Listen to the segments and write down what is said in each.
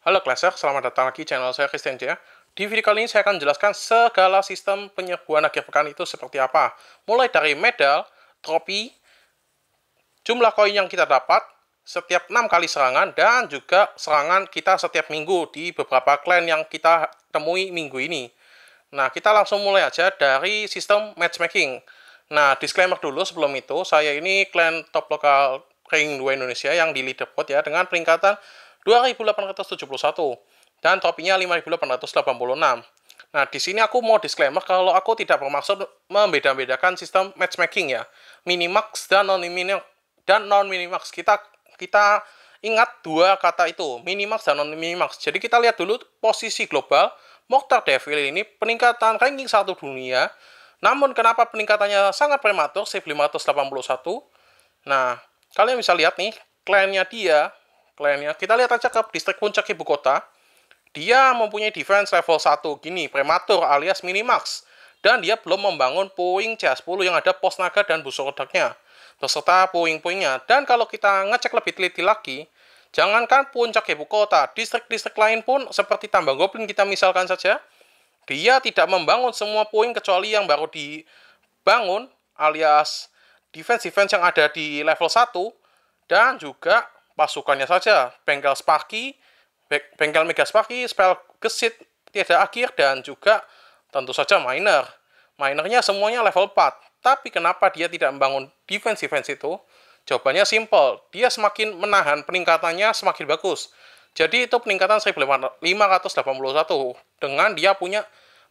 Halo Clasher, selamat datang lagi channel saya Christian Jaya. Di video kali ini saya akan jelaskan segala sistem penyerbuan akhir pekan itu seperti apa. Mulai dari medal, tropi, jumlah koin yang kita dapat, setiap 6 kali serangan, dan juga serangan kita setiap minggu di beberapa klan yang kita temui minggu ini. Nah, kita langsung mulai aja dari sistem matchmaking. Nah, disclaimer dulu sebelum itu, saya ini klan top lokal Ring 2 Indonesia yang di leaderboard ya, dengan peringkatan 2871 dan topinya 5886. Nah, di sini aku mau disclaimer kalau aku tidak bermaksud membeda-bedakan sistem matchmaking ya. Minimax dan non minimax dan non minimax. Kita kita ingat dua kata itu, minimax dan non minimax. Jadi kita lihat dulu posisi global Mokhtar Devil ini peningkatan ranking satu dunia. Namun kenapa peningkatannya sangat prematur, save 581? Nah, kalian bisa lihat nih, kliennya dia kliennya. Kita lihat aja ke distrik puncak ibu kota. Dia mempunyai defense level 1 gini, prematur alias minimax. Dan dia belum membangun puing C10 yang ada pos naga dan busur redaknya. Beserta puing-puingnya. Dan kalau kita ngecek lebih teliti lagi, jangankan puncak ibu kota, distrik-distrik lain pun seperti tambang goblin kita misalkan saja, dia tidak membangun semua puing kecuali yang baru dibangun alias defense-defense yang ada di level 1 dan juga pasukannya saja, bengkel Sparky, bengkel Mega Sparky, spell gesit, tiada akhir, dan juga tentu saja miner. Minernya semuanya level 4, tapi kenapa dia tidak membangun defense-defense itu? Jawabannya simple, dia semakin menahan peningkatannya semakin bagus. Jadi itu peningkatan 1581 dengan dia punya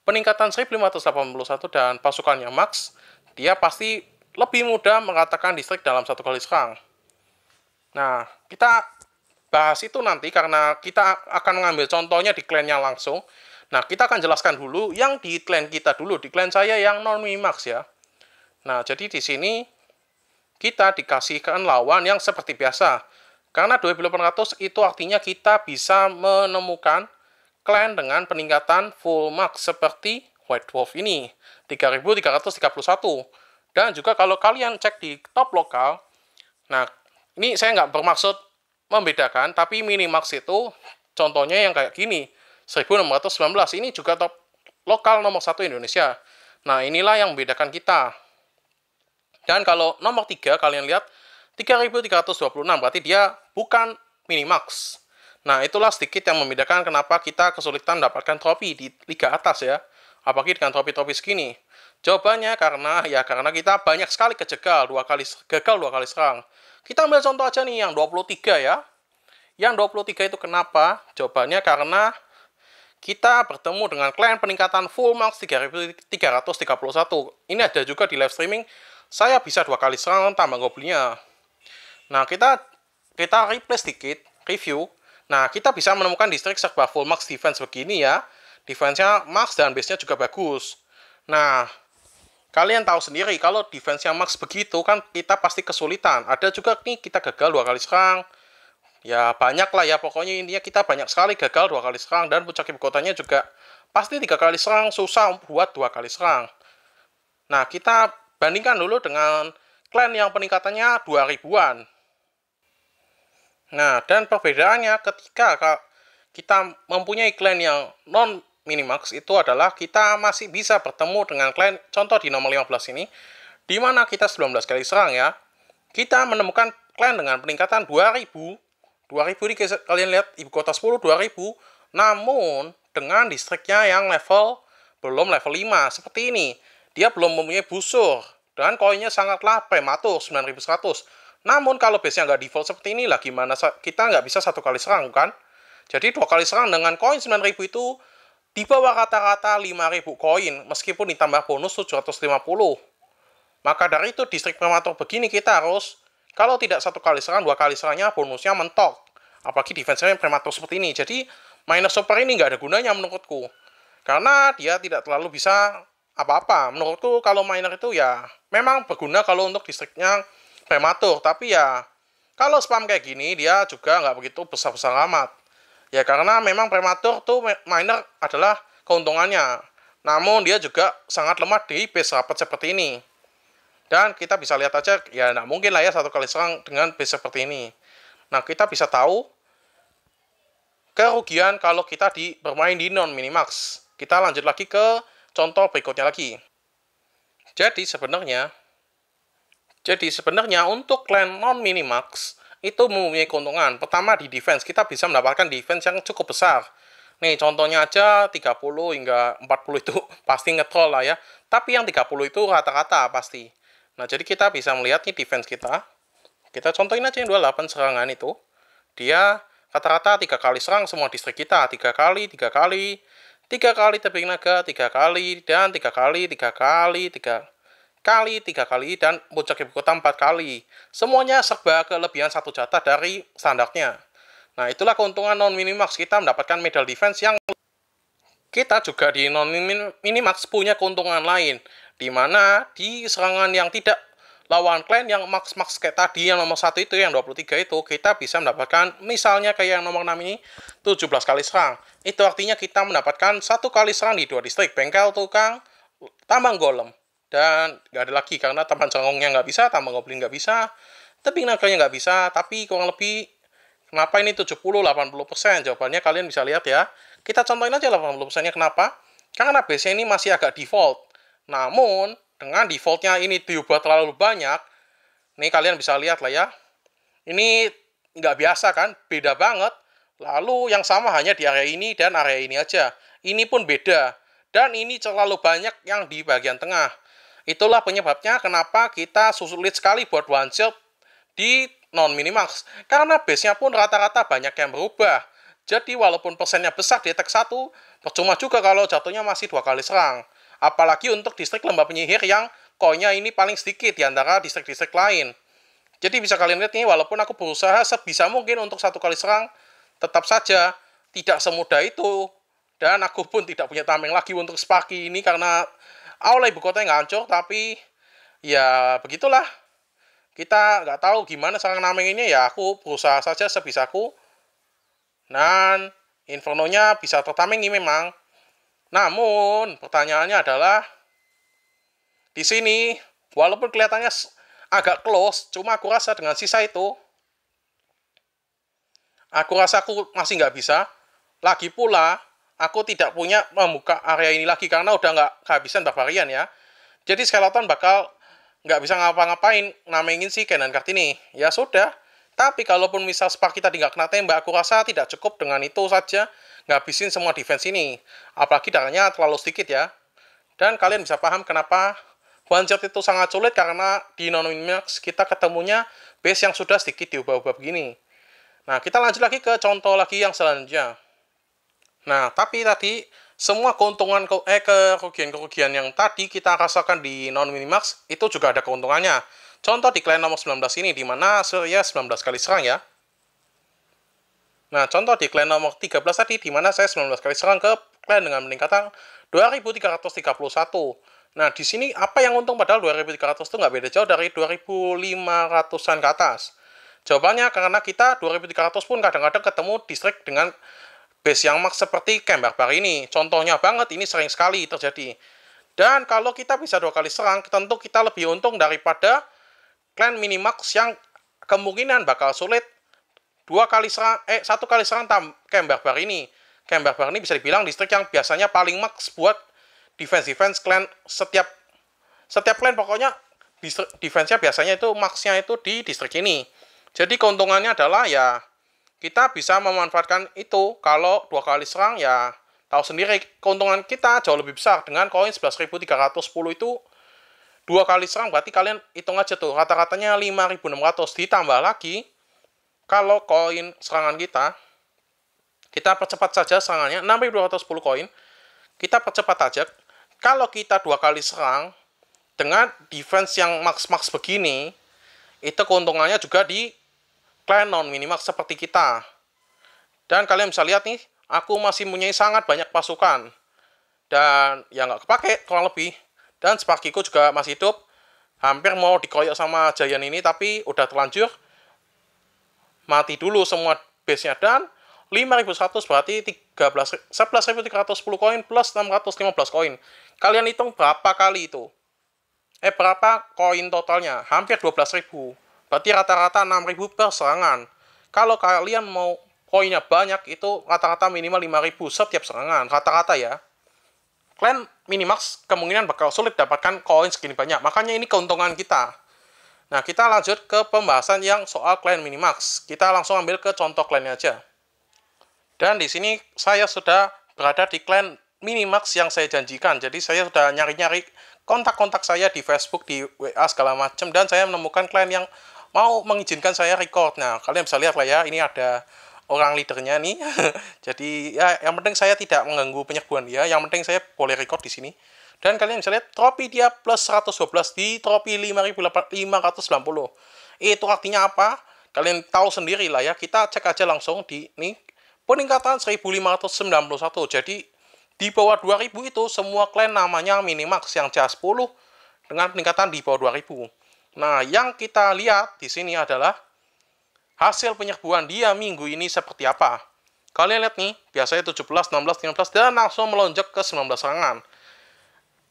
peningkatan 1581 dan pasukannya max, dia pasti lebih mudah mengatakan distrik dalam satu kali serang. Nah, kita bahas itu nanti karena kita akan mengambil contohnya di yang langsung. Nah, kita akan jelaskan dulu yang di klien kita dulu, di klien saya yang non max ya. Nah, jadi di sini kita dikasihkan lawan yang seperti biasa. Karena 2800 itu artinya kita bisa menemukan clan dengan peningkatan full max seperti White wolf ini, 3331. Dan juga kalau kalian cek di top lokal, nah ini saya nggak bermaksud membedakan, tapi minimax itu contohnya yang kayak gini, 1619. Ini juga top lokal nomor satu Indonesia. Nah, inilah yang membedakan kita. Dan kalau nomor 3 kalian lihat 3326 berarti dia bukan minimax. Nah, itulah sedikit yang membedakan kenapa kita kesulitan mendapatkan trofi di liga atas ya. Apalagi dengan trofi-trofi segini. Jawabannya karena ya karena kita banyak sekali kejegal, dua kali gagal dua kali serang. Kita ambil contoh aja nih yang 23 ya. Yang 23 itu kenapa? Jawabannya karena kita bertemu dengan klien peningkatan full max 3331. Ini ada juga di live streaming, saya bisa dua kali serang tambah goblinya. Nah, kita kita replace dikit review. Nah, kita bisa menemukan distrik serba full max defense begini ya. Defense-nya max dan base-nya juga bagus. Nah, Kalian tahu sendiri kalau defense yang Max begitu kan kita pasti kesulitan. Ada juga nih kita gagal dua kali serang. Ya banyak lah ya pokoknya intinya kita banyak sekali gagal dua kali serang dan puncak ibu kotanya juga pasti tiga kali serang susah buat dua kali serang. Nah kita bandingkan dulu dengan clan yang peningkatannya 2000-an. Nah dan perbedaannya ketika kita mempunyai clan yang non Minimax itu adalah kita masih bisa bertemu dengan klien, contoh di nomor 15 ini, di mana kita 19 kali serang ya, kita menemukan klien dengan peningkatan 2000, 2000 ini kalian lihat ibu kota 10, 2000, namun dengan distriknya yang level, belum level 5, seperti ini, dia belum mempunyai busur, dan koinnya sangatlah prematur, 9100, namun kalau base-nya nggak default seperti ini lah, gimana kita nggak bisa satu kali serang, kan? Jadi dua kali serang dengan koin 9000 itu di bawah kata-kata 5.000 koin, meskipun ditambah bonus 750. Maka dari itu, distrik prematur begini kita harus, kalau tidak satu kali serang, dua kali serangnya, bonusnya mentok. Apalagi defense yang prematur seperti ini. Jadi, minus super ini nggak ada gunanya menurutku. Karena dia tidak terlalu bisa apa-apa. Menurutku kalau miner itu ya memang berguna kalau untuk distriknya prematur. Tapi ya kalau spam kayak gini dia juga nggak begitu besar-besar amat. Ya karena memang prematur tuh minor adalah keuntungannya. Namun dia juga sangat lemah di base rapat seperti ini. Dan kita bisa lihat aja, ya nggak mungkin lah ya satu kali serang dengan base seperti ini. Nah, kita bisa tahu kerugian kalau kita di bermain di non minimax. Kita lanjut lagi ke contoh berikutnya lagi. Jadi sebenarnya jadi sebenarnya untuk clan non minimax itu mempunyai keuntungan. Pertama di defense, kita bisa mendapatkan defense yang cukup besar. Nih contohnya aja 30 hingga 40 itu pasti ngetrol lah ya. Tapi yang 30 itu rata-rata pasti. Nah jadi kita bisa melihat nih defense kita. Kita contohin aja yang 28 serangan itu. Dia rata-rata 3 kali serang semua distrik kita. Tiga kali, tiga kali, tiga kali tebing naga, tiga kali, dan tiga kali, tiga kali, tiga. kali kali, tiga kali, dan puncak ibu kota empat kali. Semuanya serba kelebihan satu jatah dari standarnya. Nah, itulah keuntungan non-minimax. Kita mendapatkan medal defense yang kita juga di non-minimax punya keuntungan lain. Di mana di serangan yang tidak lawan klan yang max-max kayak tadi yang nomor satu itu, yang 23 itu, kita bisa mendapatkan misalnya kayak yang nomor 6 ini 17 kali serang. Itu artinya kita mendapatkan satu kali serang di dua distrik, bengkel, tukang, tambang golem dan nggak ada lagi karena taman congongnya nggak bisa, tambah goblin nggak bisa, tapi naganya nggak bisa, tapi kurang lebih kenapa ini 70-80%? Jawabannya kalian bisa lihat ya. Kita contohin aja 80%-nya kenapa? Karena base ini masih agak default. Namun, dengan defaultnya ini diubah terlalu banyak, ini kalian bisa lihat lah ya. Ini nggak biasa kan, beda banget. Lalu yang sama hanya di area ini dan area ini aja. Ini pun beda. Dan ini terlalu banyak yang di bagian tengah. Itulah penyebabnya kenapa kita susulit sekali buat one shot di non minimax karena base-nya pun rata-rata banyak yang berubah. Jadi walaupun persennya besar di attack satu percuma juga kalau jatuhnya masih dua kali serang. Apalagi untuk distrik lembah penyihir yang koinnya ini paling sedikit di antara distrik-distrik lain. Jadi bisa kalian lihat nih, walaupun aku berusaha sebisa mungkin untuk satu kali serang, tetap saja tidak semudah itu. Dan aku pun tidak punya tameng lagi untuk Sparky ini karena Aula ibu kota yang hancur tapi ya begitulah kita nggak tahu gimana namanya ini ya aku berusaha saja sebisaku dan infernonya bisa tertamengi memang namun pertanyaannya adalah di sini walaupun kelihatannya agak close cuma aku rasa dengan sisa itu aku rasa aku masih nggak bisa lagi pula aku tidak punya membuka area ini lagi karena udah nggak kehabisan barbarian ya. Jadi skeleton bakal nggak bisa ngapa-ngapain namengin si Kenan Kartini. Ya sudah. Tapi kalaupun misal Spark kita tidak kena tembak, aku rasa tidak cukup dengan itu saja ngabisin semua defense ini. Apalagi darahnya terlalu sedikit ya. Dan kalian bisa paham kenapa one shot itu sangat sulit karena di non max kita ketemunya base yang sudah sedikit diubah-ubah begini. Nah, kita lanjut lagi ke contoh lagi yang selanjutnya. Nah, tapi tadi semua keuntungan ke, eh kerugian-kerugian yang tadi kita rasakan di non minimax itu juga ada keuntungannya. Contoh di klien nomor 19 ini di mana saya 19 kali serang ya. Nah, contoh di klien nomor 13 tadi di mana saya 19 kali serang ke klien dengan peningkatan 2331. Nah, di sini apa yang untung padahal 2300 itu nggak beda jauh dari 2500-an ke atas. Jawabannya karena kita 2300 pun kadang-kadang ketemu distrik dengan base yang max seperti camp barbar ini. Contohnya banget ini sering sekali terjadi. Dan kalau kita bisa dua kali serang, tentu kita lebih untung daripada clan minimax yang kemungkinan bakal sulit dua kali serang eh satu kali serang tam camp barbar ini. Camp barbar ini bisa dibilang distrik yang biasanya paling max buat defense defense clan setiap setiap clan pokoknya defense-nya biasanya itu maxnya itu di distrik ini. Jadi keuntungannya adalah ya kita bisa memanfaatkan itu kalau dua kali serang ya tahu sendiri keuntungan kita jauh lebih besar dengan koin 11.310 itu dua kali serang berarti kalian hitung aja tuh rata-ratanya 5.600 ditambah lagi kalau koin serangan kita kita percepat saja serangannya 6.210 koin kita percepat aja kalau kita dua kali serang dengan defense yang max-max begini itu keuntungannya juga di klan non minimax seperti kita. Dan kalian bisa lihat nih, aku masih punya sangat banyak pasukan. Dan ya nggak kepake kurang lebih. Dan Sparkiku juga masih hidup. Hampir mau dikoyok sama Giant ini, tapi udah terlanjur. Mati dulu semua base-nya. Dan 5100 berarti 11310 koin plus 615 koin. Kalian hitung berapa kali itu? Eh berapa koin totalnya? Hampir 12.000. Berarti rata-rata 6.000 per serangan. Kalau kalian mau poinnya banyak, itu rata-rata minimal 5.000 setiap serangan. Rata-rata ya. Klan minimax kemungkinan bakal sulit dapatkan koin segini banyak. Makanya ini keuntungan kita. Nah, kita lanjut ke pembahasan yang soal klan minimax. Kita langsung ambil ke contoh kliennya aja. Dan di sini saya sudah berada di klan minimax yang saya janjikan. Jadi saya sudah nyari-nyari kontak-kontak saya di Facebook, di WA segala macam dan saya menemukan klan yang mau mengizinkan saya record. Nah, kalian bisa lihat lah ya, ini ada orang leadernya nih. Jadi ya yang penting saya tidak mengganggu penyeguhan dia, yang penting saya boleh record di sini. Dan kalian bisa lihat tropi dia plus 112 di tropi 5590. Itu artinya apa? Kalian tahu sendiri lah ya. Kita cek aja langsung di ini peningkatan 1591. Jadi di bawah 2000 itu semua klan namanya minimax yang jas 10 dengan peningkatan di bawah 2000. Nah, yang kita lihat di sini adalah hasil penyerbuan dia minggu ini seperti apa. Kalian lihat nih, biasanya 17, 16, 19, dan langsung melonjak ke 19 serangan.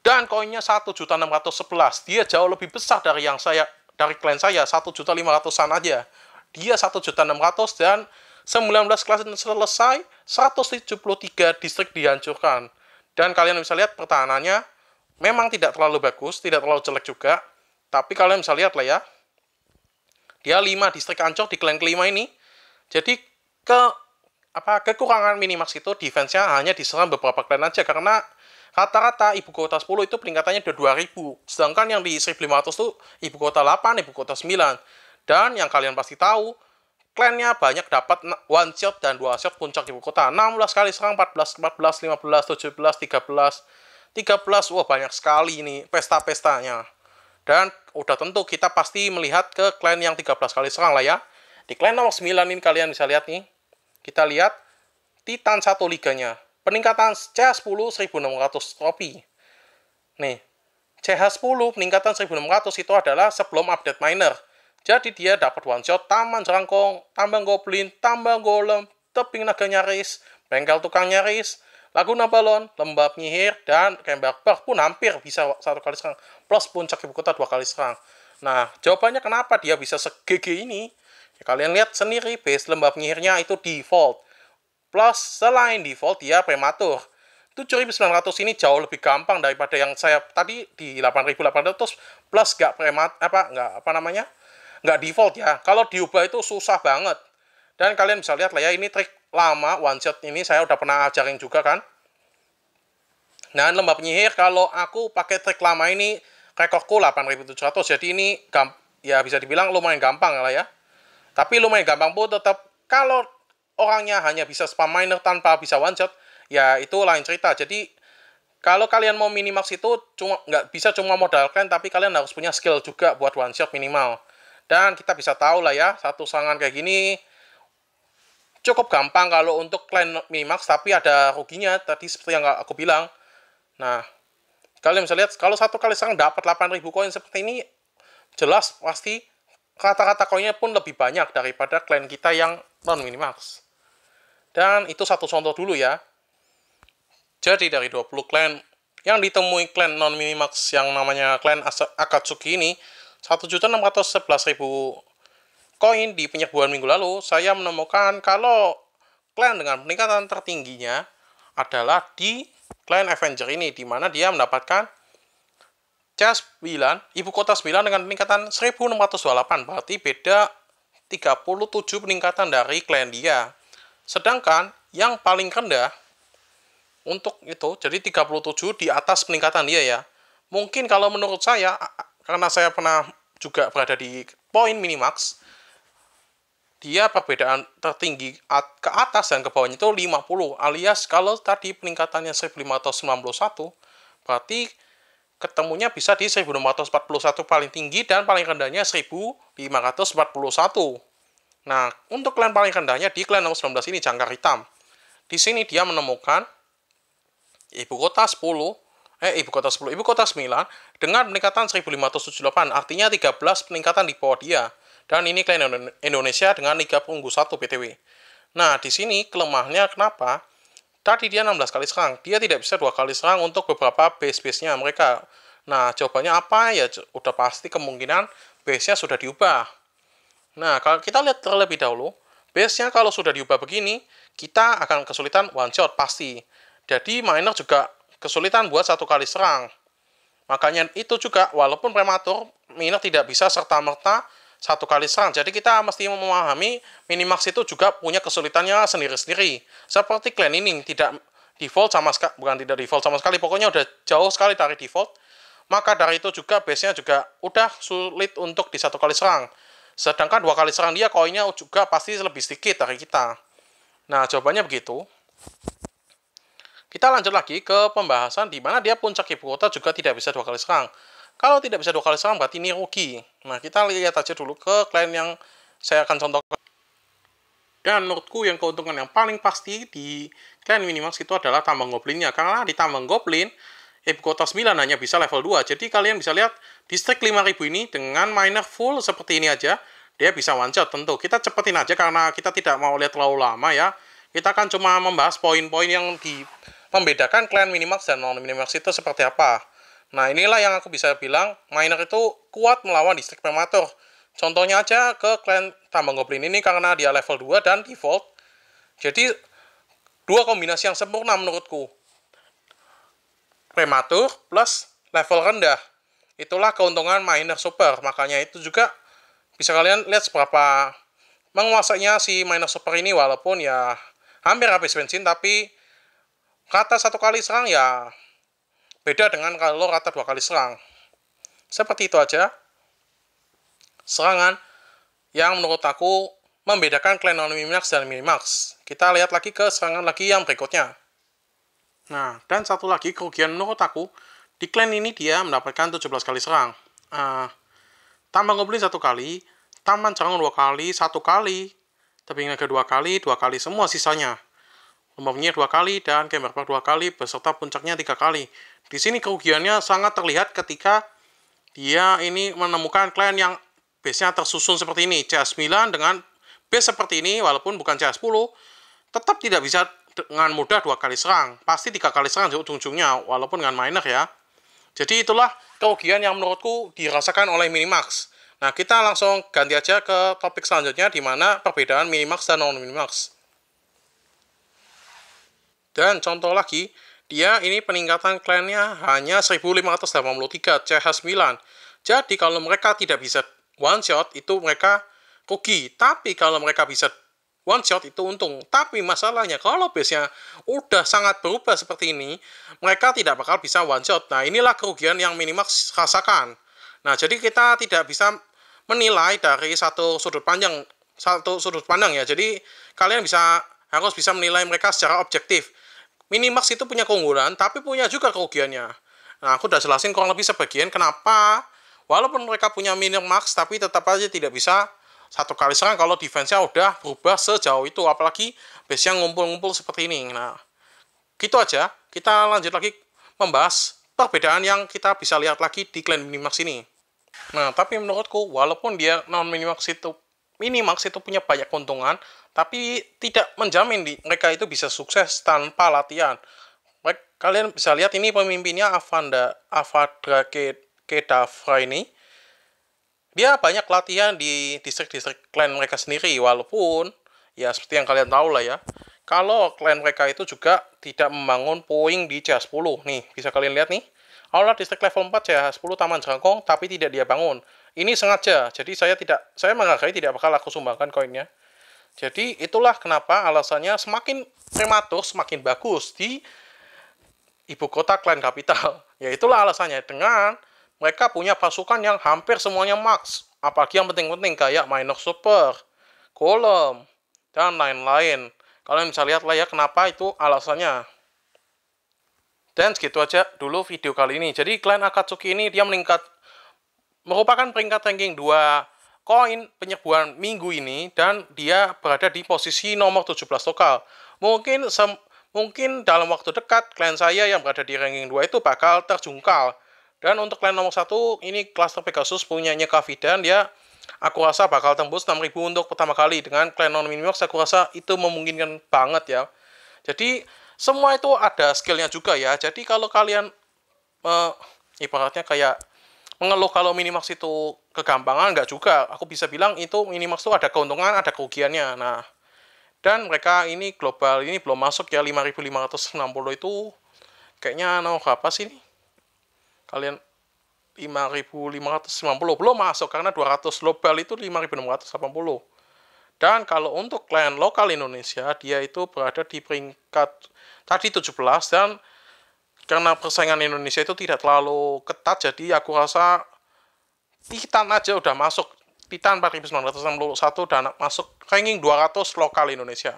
Dan koinnya 1.611. Dia jauh lebih besar dari yang saya dari klien saya, 1.500-an aja. Dia 1.600 dan 19 kelas selesai, 173 distrik dihancurkan. Dan kalian bisa lihat pertahanannya memang tidak terlalu bagus, tidak terlalu jelek juga, tapi kalian bisa lihat lah ya. Dia 5 distrik ancol di klan kelima ini. Jadi ke apa kekurangan minimax itu defense-nya hanya diserang beberapa klan aja karena rata-rata ibu kota 10 itu peningkatannya udah 2000. Sedangkan yang di 1500 itu ibu kota 8, ibu kota 9. Dan yang kalian pasti tahu, klannya banyak dapat one shot dan dua shot puncak ibu kota. 16 kali serang 14, 14, 15, 17, 13, 13, wah banyak sekali ini pesta-pestanya. Dan udah tentu kita pasti melihat ke klan yang 13 kali serang lah ya. Di klan nomor 9 ini kalian bisa lihat nih. Kita lihat Titan 1 liganya. Peningkatan CH10 1600 tropi. Nih, CH10 peningkatan 1600 itu adalah sebelum update miner. Jadi dia dapat one shot Taman serangkong, Tambang Goblin, Tambang Golem, Tebing Naga Nyaris, Bengkel Tukang Nyaris, Laguna Balon, Lembab Nyihir, dan Park pun hampir bisa satu kali serang. Plus puncak ibu kota dua kali serang. Nah, jawabannya kenapa dia bisa segege ini? Ya, kalian lihat sendiri, base Lembab Nyihirnya itu default. Plus, selain default, dia prematur. 7900 ini jauh lebih gampang daripada yang saya tadi di 8800 plus nggak premat apa nggak apa namanya nggak default ya kalau diubah itu susah banget dan kalian bisa lihat lah ya ini trik lama one shot ini saya udah pernah ajarin juga kan. Nah lembah penyihir kalau aku pakai trik lama ini rekorku 8700 jadi ini ya bisa dibilang lumayan gampang lah ya. Tapi lumayan gampang pun tetap kalau orangnya hanya bisa spam miner tanpa bisa one shot ya itu lain cerita. Jadi kalau kalian mau minimax itu cuma nggak bisa cuma modal kan tapi kalian harus punya skill juga buat one shot minimal. Dan kita bisa tahu lah ya, satu serangan kayak gini cukup gampang kalau untuk klaim minimax tapi ada ruginya tadi seperti yang aku bilang nah kalian bisa lihat kalau satu kali serang dapat 8000 koin seperti ini jelas pasti kata-kata koinnya pun lebih banyak daripada klien kita yang non minimax dan itu satu contoh dulu ya jadi dari 20 klien yang ditemui klien non minimax yang namanya klien Akatsuki ini 1.611.000 koin di penyerbuan minggu lalu, saya menemukan kalau clan dengan peningkatan tertingginya adalah di clan Avenger ini, di mana dia mendapatkan C9, ibu kota 9 dengan peningkatan 1628, berarti beda 37 peningkatan dari klien dia. Sedangkan yang paling rendah untuk itu, jadi 37 di atas peningkatan dia ya. Mungkin kalau menurut saya, karena saya pernah juga berada di poin minimax, dia perbedaan tertinggi ke atas dan ke bawahnya itu 50 alias kalau tadi peningkatannya 1591 berarti ketemunya bisa di 1441 paling tinggi dan paling rendahnya 1541 nah untuk klien paling rendahnya di klien nomor 19 ini jangkar hitam di sini dia menemukan ibu kota 10 eh ibu kota 10 ibu kota 9 dengan peningkatan 1578 artinya 13 peningkatan di bawah dia dan ini klien Indonesia dengan Liga Punggu 1 PTW. Nah, di sini kelemahannya kenapa? Tadi dia 16 kali serang, dia tidak bisa dua kali serang untuk beberapa base-base-nya mereka. Nah, jawabannya apa? Ya udah pasti kemungkinan base-nya sudah diubah. Nah, kalau kita lihat terlebih dahulu, base-nya kalau sudah diubah begini, kita akan kesulitan one shot pasti. Jadi miner juga kesulitan buat satu kali serang. Makanya itu juga, walaupun prematur, miner tidak bisa serta-merta satu kali serang. Jadi kita mesti memahami minimax itu juga punya kesulitannya sendiri-sendiri. Seperti clan ini tidak default sama sekali, bukan tidak default sama sekali, pokoknya udah jauh sekali dari default. Maka dari itu juga base-nya juga udah sulit untuk di satu kali serang. Sedangkan dua kali serang dia koinnya juga pasti lebih sedikit dari kita. Nah, jawabannya begitu. Kita lanjut lagi ke pembahasan di mana dia puncak ibu kota juga tidak bisa dua kali serang. Kalau tidak bisa dua kali salam, berarti ini rugi. Nah, kita lihat aja dulu ke klien yang saya akan contohkan. Dan menurutku yang keuntungan yang paling pasti di klien minimax itu adalah tambang goblinnya. Karena di tambang goblin, ibu kota 9 hanya bisa level 2. Jadi kalian bisa lihat distrik 5000 ini dengan miner full seperti ini aja, dia bisa one tentu. Kita cepetin aja karena kita tidak mau lihat terlalu lama ya. Kita akan cuma membahas poin-poin yang di membedakan klien minimax dan non minimax itu seperti apa. Nah, inilah yang aku bisa bilang miner itu kuat melawan distrik prematur. Contohnya aja ke klan tambang goblin ini karena dia level 2 dan default. Jadi dua kombinasi yang sempurna menurutku. Prematur plus level rendah. Itulah keuntungan miner super. Makanya itu juga bisa kalian lihat seberapa menguasainya si miner super ini walaupun ya hampir habis bensin tapi kata satu kali serang ya Beda dengan kalau rata dua kali serang. Seperti itu aja. Serangan yang menurut aku membedakan klan non minimax dan minimax. Kita lihat lagi ke serangan lagi yang berikutnya. Nah, dan satu lagi kerugian menurut aku, di klan ini dia mendapatkan 17 kali serang. Uh, eh, tambah ngobrolin satu kali, taman serang dua kali, satu kali, tapi naga dua kali, dua kali semua sisanya. Lumamnya dua kali dan Park dua kali beserta puncaknya tiga kali. Di sini kerugiannya sangat terlihat ketika dia ini menemukan klien yang base-nya tersusun seperti ini. c 9 dengan base seperti ini walaupun bukan c 10 tetap tidak bisa dengan mudah dua kali serang. Pasti tiga kali serang di ujung-ujungnya walaupun dengan miner ya. Jadi itulah kerugian yang menurutku dirasakan oleh Minimax. Nah, kita langsung ganti aja ke topik selanjutnya di mana perbedaan Minimax dan non-Minimax. Dan contoh lagi, dia ini peningkatan kliennya hanya 1583 CH9. Jadi kalau mereka tidak bisa one shot itu mereka rugi. Tapi kalau mereka bisa one shot itu untung. Tapi masalahnya kalau base-nya udah sangat berubah seperti ini, mereka tidak bakal bisa one shot. Nah, inilah kerugian yang minimal rasakan. Nah, jadi kita tidak bisa menilai dari satu sudut panjang, satu sudut pandang ya. Jadi kalian bisa harus bisa menilai mereka secara objektif. Minimax itu punya keunggulan, tapi punya juga kerugiannya. Nah, aku udah jelasin kurang lebih sebagian kenapa walaupun mereka punya Minimax, tapi tetap aja tidak bisa satu kali serang kalau defense-nya udah berubah sejauh itu. Apalagi base yang ngumpul-ngumpul seperti ini. Nah, gitu aja. Kita lanjut lagi membahas perbedaan yang kita bisa lihat lagi di clan Minimax ini. Nah, tapi menurutku, walaupun dia non-Minimax itu Minimax itu punya banyak keuntungan, tapi tidak menjamin di, mereka itu bisa sukses tanpa latihan. Kalian bisa lihat ini pemimpinnya Avanda Avadra Kedavra ini. Dia banyak latihan di distrik-distrik klan mereka sendiri walaupun ya seperti yang kalian tahu lah ya. Kalau klan mereka itu juga tidak membangun poin di CH10 nih, bisa kalian lihat nih. Aula distrik level 4 CH10 Taman Jangkong tapi tidak dia bangun. Ini sengaja. Jadi saya tidak saya menghargai tidak bakal aku sumbangkan koinnya. Jadi itulah kenapa alasannya semakin prematur semakin bagus di ibu kota klan kapital. Ya itulah alasannya dengan mereka punya pasukan yang hampir semuanya max. Apalagi yang penting-penting kayak minor super, kolom, dan lain-lain. Kalian bisa lihat lah ya kenapa itu alasannya. Dan segitu aja dulu video kali ini. Jadi klan Akatsuki ini dia meningkat merupakan peringkat ranking 2 koin penyerbuan minggu ini dan dia berada di posisi nomor 17 lokal. Mungkin sem, mungkin dalam waktu dekat klien saya yang berada di ranking 2 itu bakal terjungkal. Dan untuk klien nomor 1 ini cluster Pegasus punyanya dan dia aku rasa bakal tembus 6000 untuk pertama kali dengan klien non minimax aku rasa itu memungkinkan banget ya. Jadi semua itu ada skillnya juga ya. Jadi kalau kalian uh, ibaratnya kayak mengeluh kalau Minimax itu kegampangan, nggak juga. Aku bisa bilang itu Minimax itu ada keuntungan, ada kerugiannya. Nah, dan mereka ini global ini belum masuk ya 5560 itu kayaknya no apa sih nih? Kalian 5590 belum masuk karena 200 global itu 5680. Dan kalau untuk klien lokal Indonesia, dia itu berada di peringkat tadi 17 dan karena persaingan Indonesia itu tidak terlalu ketat jadi aku rasa Titan aja udah masuk Titan 4961 dan masuk ranking 200 lokal Indonesia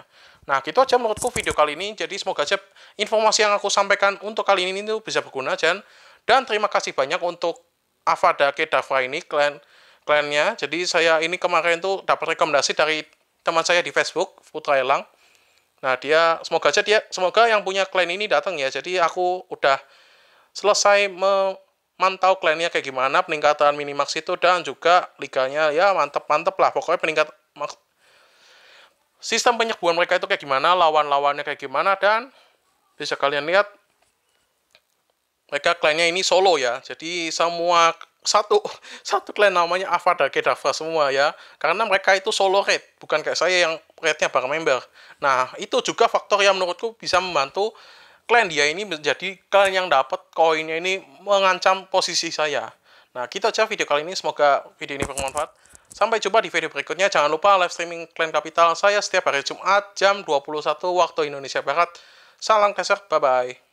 Nah, gitu aja menurutku video kali ini. Jadi semoga aja informasi yang aku sampaikan untuk kali ini itu bisa berguna dan dan terima kasih banyak untuk Avada Kedavra ini klien kliennya. Jadi saya ini kemarin tuh dapat rekomendasi dari teman saya di Facebook Putra Elang. Nah, dia semoga aja dia semoga yang punya klien ini datang ya. Jadi aku udah selesai memantau kliennya kayak gimana, peningkatan minimax itu dan juga liganya ya mantep-mantep lah. Pokoknya peningkat sistem penyembuhan mereka itu kayak gimana, lawan-lawannya kayak gimana dan bisa kalian lihat mereka kliennya ini solo ya. Jadi semua satu satu klan namanya Avada Kedavra semua ya karena mereka itu solo raid bukan kayak saya yang raidnya bareng member nah itu juga faktor yang menurutku bisa membantu klan dia ini menjadi klan yang dapat koinnya ini mengancam posisi saya nah kita aja video kali ini semoga video ini bermanfaat sampai jumpa di video berikutnya jangan lupa live streaming klan kapital saya setiap hari Jumat jam 21 waktu Indonesia Barat salam keser bye bye